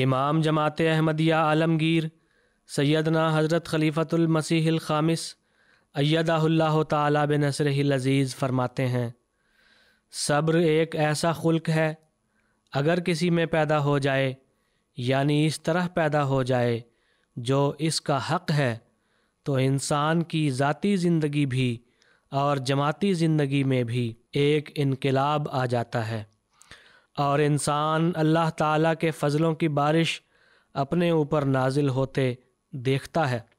इमाम जमात अहमदिया आलमगीर सैदना हज़रत ख़लीफ़तुलमसीहिल ख़ामिस तला बसर बिन फरमाते हैं सब्र एक ऐसा खुल्क है अगर किसी में पैदा हो जाए यानी इस तरह पैदा हो जाए जो इसका हक़ है तो इंसान की ज़ाती ज़िंदगी भी और जमाती ज़िंदगी में भी एक इनकलाब आ जाता है और इंसान अल्लाह ताला के फ़ज़लों की बारिश अपने ऊपर नाजिल होते देखता है